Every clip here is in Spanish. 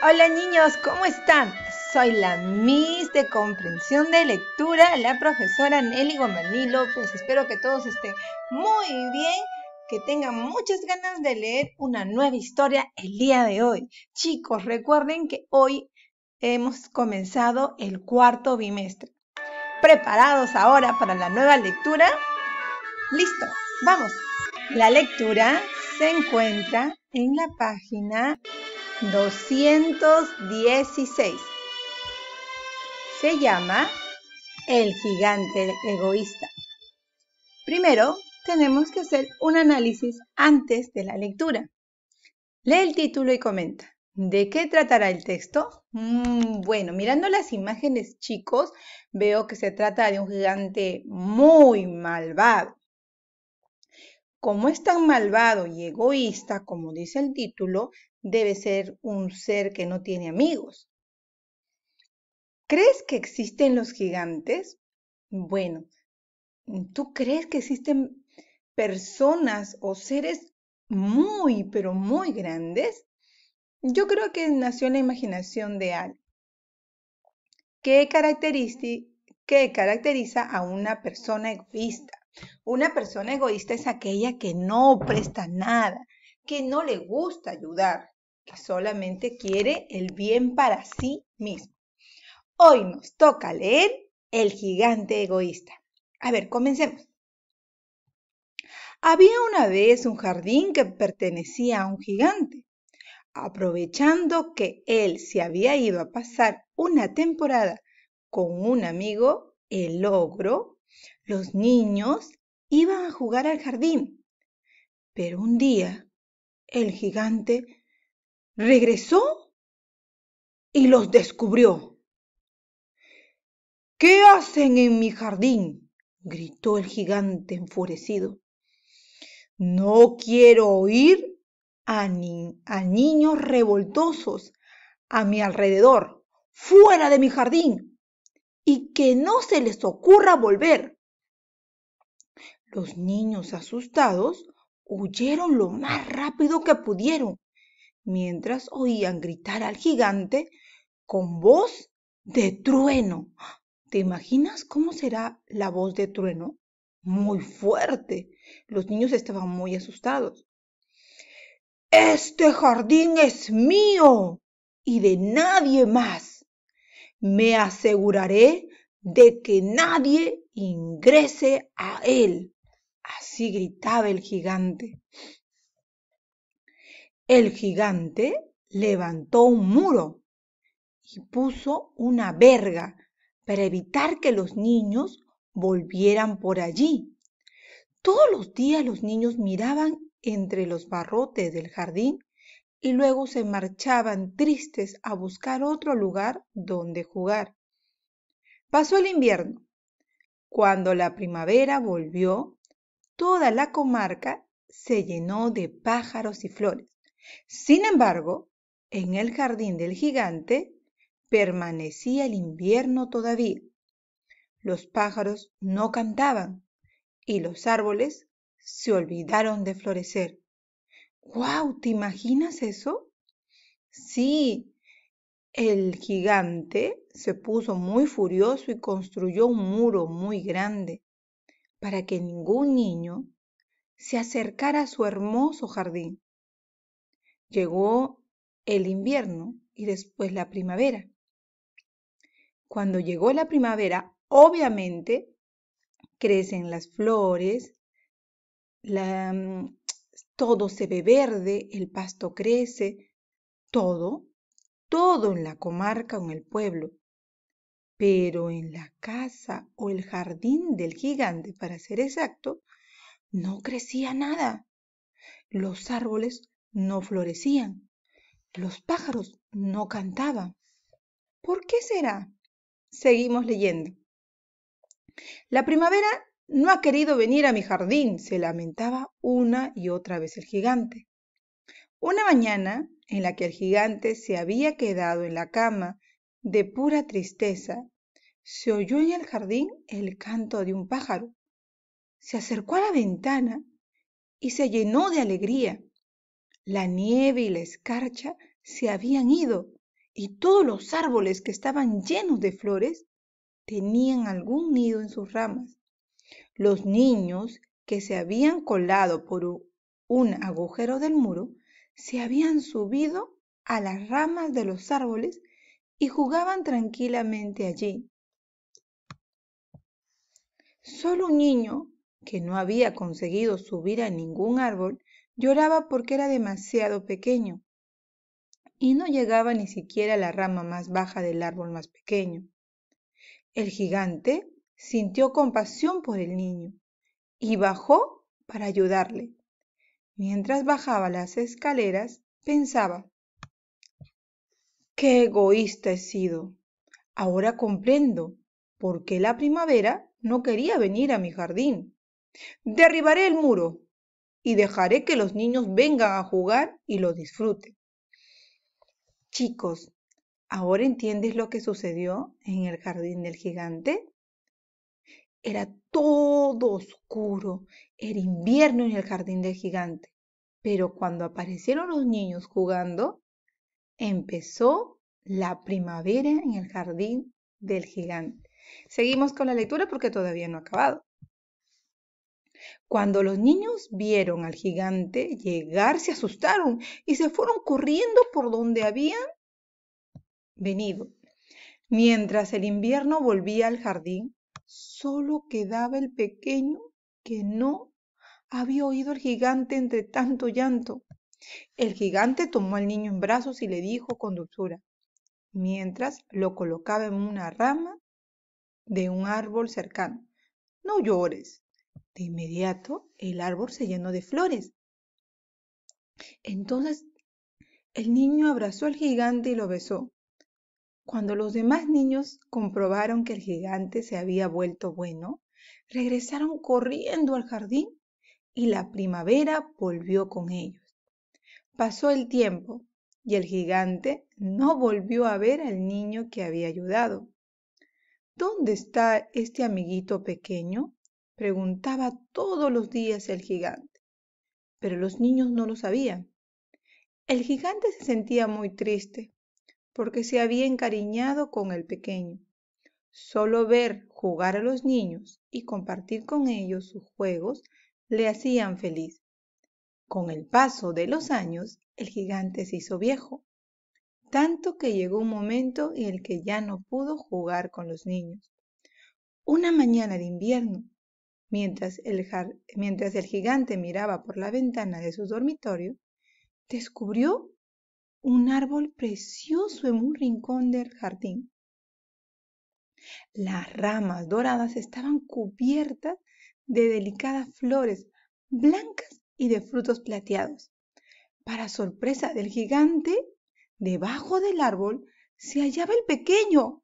Hola niños, ¿cómo están? Soy la Miss de Comprensión de Lectura, la profesora Nelly Gomaní López. Espero que todos estén muy bien, que tengan muchas ganas de leer una nueva historia el día de hoy. Chicos, recuerden que hoy hemos comenzado el cuarto bimestre. ¿Preparados ahora para la nueva lectura? Listo, vamos. La lectura se encuentra en la página 216. Se llama El gigante egoísta. Primero, tenemos que hacer un análisis antes de la lectura. Lee el título y comenta. ¿De qué tratará el texto? Mm, bueno, mirando las imágenes, chicos, veo que se trata de un gigante muy malvado. Como es tan malvado y egoísta, como dice el título, debe ser un ser que no tiene amigos. ¿Crees que existen los gigantes? Bueno, ¿tú crees que existen personas o seres muy, pero muy grandes? Yo creo que nació en la imaginación de Al. ¿Qué, ¿Qué caracteriza a una persona egoísta? Una persona egoísta es aquella que no presta nada, que no le gusta ayudar, que solamente quiere el bien para sí mismo. Hoy nos toca leer El gigante egoísta. A ver, comencemos. Había una vez un jardín que pertenecía a un gigante. Aprovechando que él se había ido a pasar una temporada con un amigo, el ogro los niños iban a jugar al jardín. Pero un día el gigante regresó y los descubrió. ¿Qué hacen en mi jardín? gritó el gigante enfurecido. No quiero oír a, niños revoltosos a mi alrededor, fuera de mi jardín, y que no se les ocurra volver. Los niños asustados huyeron lo más rápido que pudieron, mientras oían gritar al gigante con voz de trueno. ¿Te imaginas cómo será la voz de trueno? Muy fuerte. Los niños estaban muy asustados. Este jardín es mío y de nadie más. Me aseguraré de que nadie ingrese a él. Así gritaba el gigante. El gigante levantó un muro y puso una verga para evitar que los niños volvieran por allí. Todos los días los niños miraban entre los barrotes del jardín y luego se marchaban tristes a buscar otro lugar donde jugar. Pasó el invierno. Cuando la primavera volvió, toda la comarca se llenó de pájaros y flores. Sin embargo, en el jardín del gigante permanecía el invierno todavía. Los pájaros no cantaban y los árboles se olvidaron de florecer. ¡Guau! ¿Te imaginas eso? Sí, el gigante se puso muy furioso y construyó un muro muy grande para que ningún niño se acercara a su hermoso jardín. Llegó el invierno y después la primavera. Cuando llegó la primavera, obviamente crecen las flores, mm, todo se ve verde, el pasto crece, todo, todo en la comarca o en el pueblo pero en la casa o el jardín del gigante, para ser exacto, no crecía nada. Los árboles no florecían. Los pájaros no cantaban. ¿Por qué será? Seguimos leyendo. La primavera no ha querido venir a mi jardín, se lamentaba una y otra vez el gigante. Una mañana, en la que el gigante se había quedado en la cama de pura tristeza, se oyó en el jardín el canto de un pájaro. Se acercó a la ventana y se llenó de alegría. La nieve y la escarcha se habían ido y todos los árboles que estaban llenos de flores tenían algún nido en sus ramas. Los niños que se habían colado por un agujero del muro se habían subido a las ramas de los árboles y jugaban tranquilamente allí. Solo un niño, que no había conseguido subir a ningún árbol, lloraba porque era demasiado pequeño y no llegaba ni siquiera a la rama más baja del árbol más pequeño. El gigante sintió compasión por el niño y bajó para ayudarle. Mientras bajaba las escaleras, pensaba, Qué egoísta he sido. Ahora comprendo por qué la primavera no quería venir a mi jardín. Derribaré el muro y dejaré que los niños vengan a jugar y lo disfruten. Chicos, ¿ahora entiendes lo que sucedió en el jardín del gigante? Era todo oscuro, era invierno en el jardín del gigante, pero cuando aparecieron los niños jugando, empezó la primavera en el jardín del gigante. Seguimos con la lectura porque todavía no ha acabado. Cuando los niños vieron al gigante llegar, se asustaron y se fueron corriendo por donde habían venido. Mientras el invierno volvía al jardín, solo quedaba el pequeño que no había oído al gigante entre tanto llanto. El gigante tomó al niño en brazos y le dijo con dulzura, mientras lo colocaba en una rama de un árbol cercano, no llores. De inmediato el árbol se llenó de flores. Entonces el niño abrazó al gigante y lo besó. Cuando los demás niños comprobaron que el gigante se había vuelto bueno, regresaron corriendo al jardín y la primavera volvió con ellos. Pasó el tiempo y el gigante no volvió a ver al niño que había ayudado. ¿Dónde está este amiguito pequeño? preguntaba todos los días el gigante. Pero los niños no lo sabían. El gigante se sentía muy triste porque se había encariñado con el pequeño. Solo ver jugar a los niños y compartir con ellos sus juegos le hacían feliz. Con el paso de los años, el gigante se hizo viejo, tanto que llegó un momento en el que ya no pudo jugar con los niños. Una mañana de invierno, mientras el, mientras el gigante miraba por la ventana de su dormitorio, descubrió un árbol precioso en un rincón del jardín. Las ramas doradas estaban cubiertas de delicadas flores blancas y de frutos plateados. Para sorpresa del gigante, debajo del árbol se hallaba el pequeño.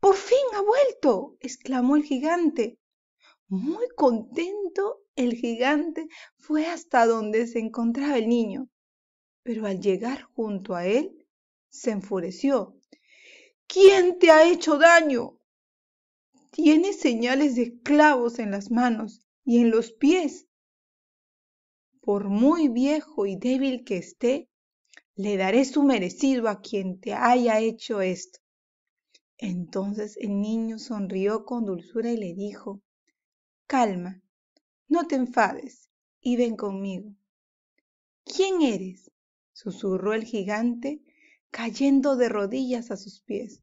Por fin ha vuelto, exclamó el gigante. Muy contento, el gigante fue hasta donde se encontraba el niño, pero al llegar junto a él, se enfureció. ¿Quién te ha hecho daño? Tiene señales de clavos en las manos y en los pies por muy viejo y débil que esté, le daré su merecido a quien te haya hecho esto. Entonces el niño sonrió con dulzura y le dijo, Calma, no te enfades y ven conmigo. ¿Quién eres? susurró el gigante, cayendo de rodillas a sus pies.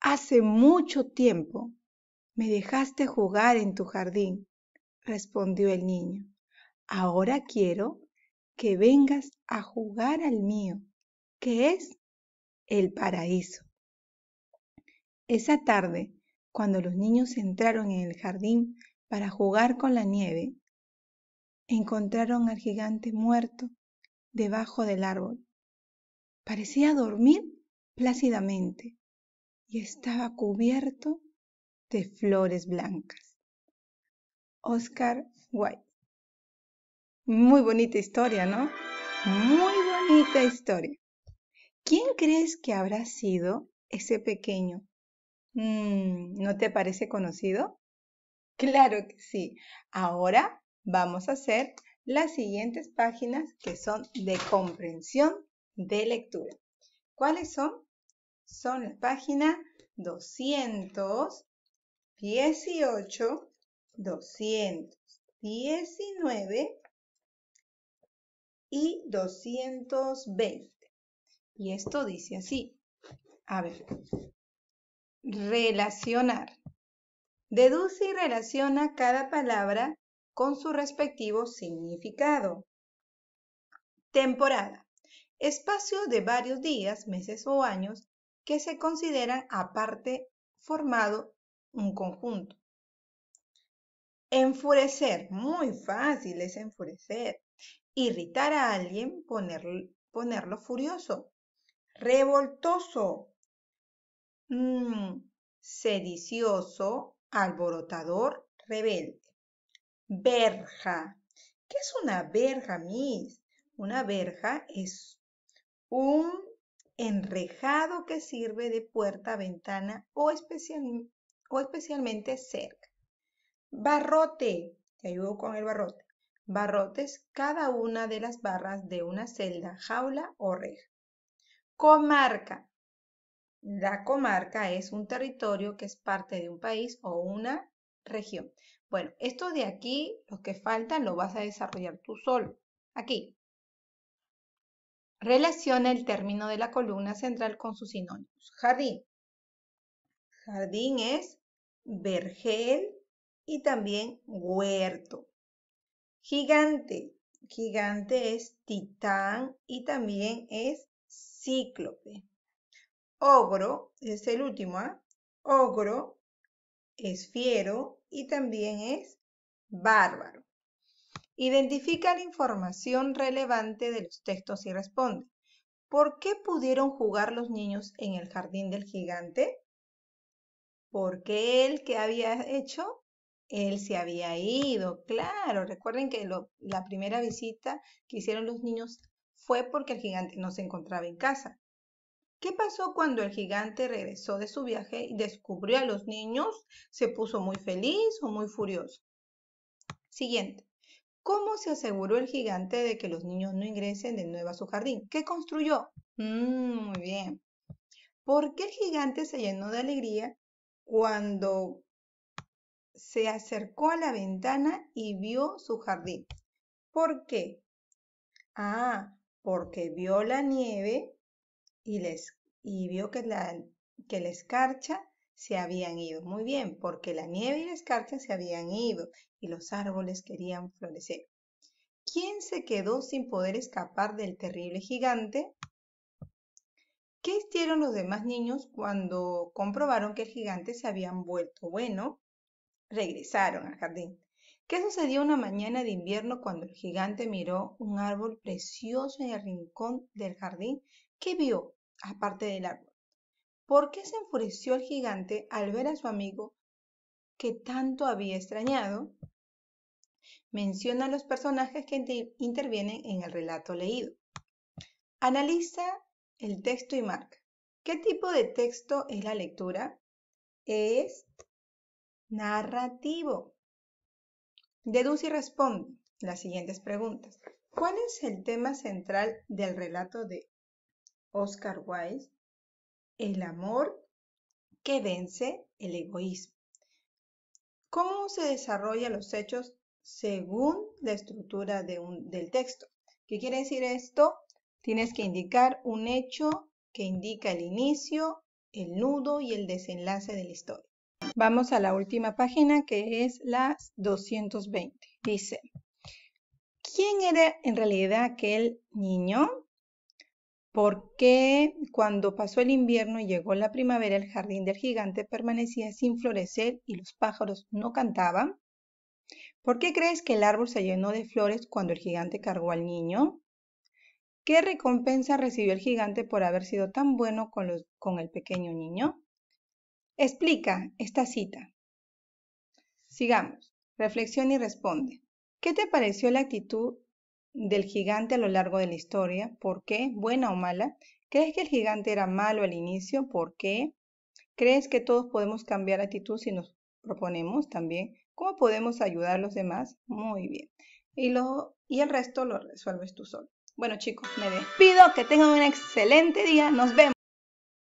Hace mucho tiempo me dejaste jugar en tu jardín, respondió el niño. Ahora quiero que vengas a jugar al mío, que es el paraíso. Esa tarde, cuando los niños entraron en el jardín para jugar con la nieve, encontraron al gigante muerto debajo del árbol. Parecía dormir plácidamente y estaba cubierto de flores blancas. Oscar White muy bonita historia, ¿no? Muy bonita historia. ¿Quién crees que habrá sido ese pequeño? Mm, ¿No te parece conocido? Claro que sí. Ahora vamos a hacer las siguientes páginas que son de comprensión de lectura. ¿Cuáles son? Son la página 218, 219 y 220. Y esto dice así. A ver. Relacionar. Deduce y relaciona cada palabra con su respectivo significado. Temporada. Espacio de varios días, meses o años que se consideran aparte formado un conjunto. Enfurecer. Muy fácil es enfurecer. Irritar a alguien, ponerlo furioso. Revoltoso. Mm, sedicioso, alborotador, rebelde. Verja. ¿Qué es una verja, Miss? Una verja es un enrejado que sirve de puerta, ventana o especialmente cerca. Barrote. Te ayudo con el barrote barrotes cada una de las barras de una celda, jaula o reja. Comarca. La comarca es un territorio que es parte de un país o una región. Bueno, esto de aquí, lo que faltan, lo vas a desarrollar tú solo. Aquí. Relaciona el término de la columna central con sus sinónimos. Jardín. Jardín es vergel y también huerto. Gigante. Gigante es titán y también es cíclope. Ogro es el último, ¿ah? Ogro es fiero y también es bárbaro. Identifica la información relevante de los textos y responde. ¿Por qué pudieron jugar los niños en el jardín del gigante? Porque él que había hecho él se había ido, claro, recuerden que la primera visita que hicieron los niños fue porque el gigante no se encontraba en casa. ¿Qué pasó cuando el gigante regresó de su viaje y descubrió a los niños? ¿Se puso muy feliz o muy furioso? Siguiente. ¿Cómo se aseguró el gigante de que los niños no ingresen de nuevo a su jardín? ¿Qué construyó? Mm, muy bien. ¿Por qué el gigante se llenó de alegría cuando se acercó a la ventana y vio su jardín. ¿Por qué? Ah, porque vio la nieve y, vio que la, que la escarcha se habían ido. Muy bien, porque la nieve y la escarcha se habían ido y los árboles querían florecer. ¿Quién se quedó sin poder escapar del terrible gigante? ¿Qué hicieron los demás niños cuando comprobaron que el gigante se había vuelto bueno? regresaron al jardín. ¿Qué sucedió una mañana de invierno cuando el gigante miró un árbol precioso en el rincón del jardín? ¿Qué vio aparte del árbol? ¿Por qué se enfureció el gigante al ver a su amigo que tanto había extrañado? Menciona los personajes que intervienen en el relato leído. Analiza el texto y marca. ¿Qué tipo de texto es la lectura? ¿Es narrativo. Deduce y responde las siguientes preguntas. ¿Cuál es el tema central del relato de Oscar Wilde? El amor que vence el egoísmo. ¿Cómo se desarrollan los hechos según la estructura del texto? ¿Qué quiere decir esto? Tienes que indicar un hecho que indica el inicio, el nudo y el desenlace de la historia. Vamos a la última página que es la 220. Dice, ¿quién era en realidad aquel niño? ¿Por qué cuando pasó el invierno y llegó la primavera el jardín del gigante permanecía sin florecer y los pájaros no cantaban? ¿Por qué crees que el árbol se llenó de flores cuando el gigante cargó al niño? ¿Qué recompensa recibió el gigante por haber sido tan bueno con, con el pequeño niño? Explica esta cita. Sigamos. Reflexiona y responde. ¿Qué te pareció la actitud del gigante a lo largo de la historia? ¿Por qué? ¿Buena o mala? ¿Crees que el gigante era malo al inicio? ¿Por qué? ¿Crees que todos podemos cambiar actitud si nos proponemos también? ¿Cómo podemos ayudar a los demás? Muy bien. Y, lo, y el resto lo resuelves tú solo. Bueno chicos, me despido. Que tengan un excelente día. Nos vemos.